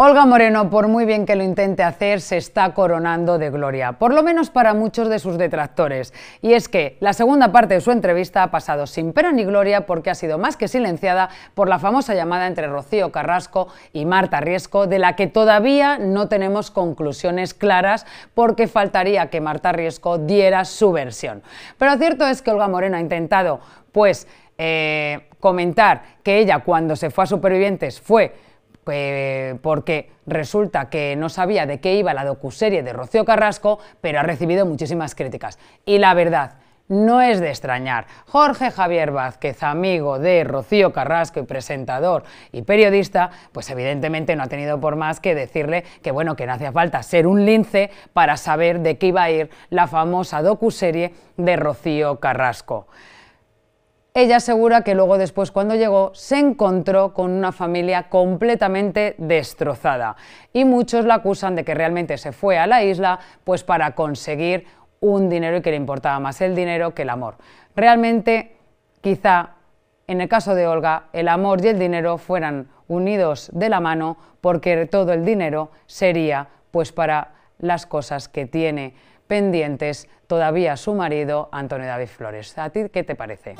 Olga Moreno, por muy bien que lo intente hacer, se está coronando de gloria, por lo menos para muchos de sus detractores. Y es que la segunda parte de su entrevista ha pasado sin pero ni gloria porque ha sido más que silenciada por la famosa llamada entre Rocío Carrasco y Marta Riesco, de la que todavía no tenemos conclusiones claras porque faltaría que Marta Riesco diera su versión. Pero cierto es que Olga Moreno ha intentado, pues, eh, comentar que ella cuando se fue a Supervivientes fue pues, porque resulta que no sabía de qué iba la docuserie de Rocío Carrasco, pero ha recibido muchísimas críticas. Y la verdad, no es de extrañar. Jorge Javier Vázquez, amigo de Rocío Carrasco y presentador y periodista, pues evidentemente no ha tenido por más que decirle que bueno, que no hacía falta ser un lince para saber de qué iba a ir la famosa docuserie de Rocío Carrasco. Ella asegura que luego después cuando llegó se encontró con una familia completamente destrozada y muchos la acusan de que realmente se fue a la isla pues para conseguir un dinero y que le importaba más el dinero que el amor. Realmente quizá en el caso de Olga el amor y el dinero fueran unidos de la mano porque todo el dinero sería pues para las cosas que tiene pendientes todavía su marido, Antonio David Flores. ¿A ti qué te parece?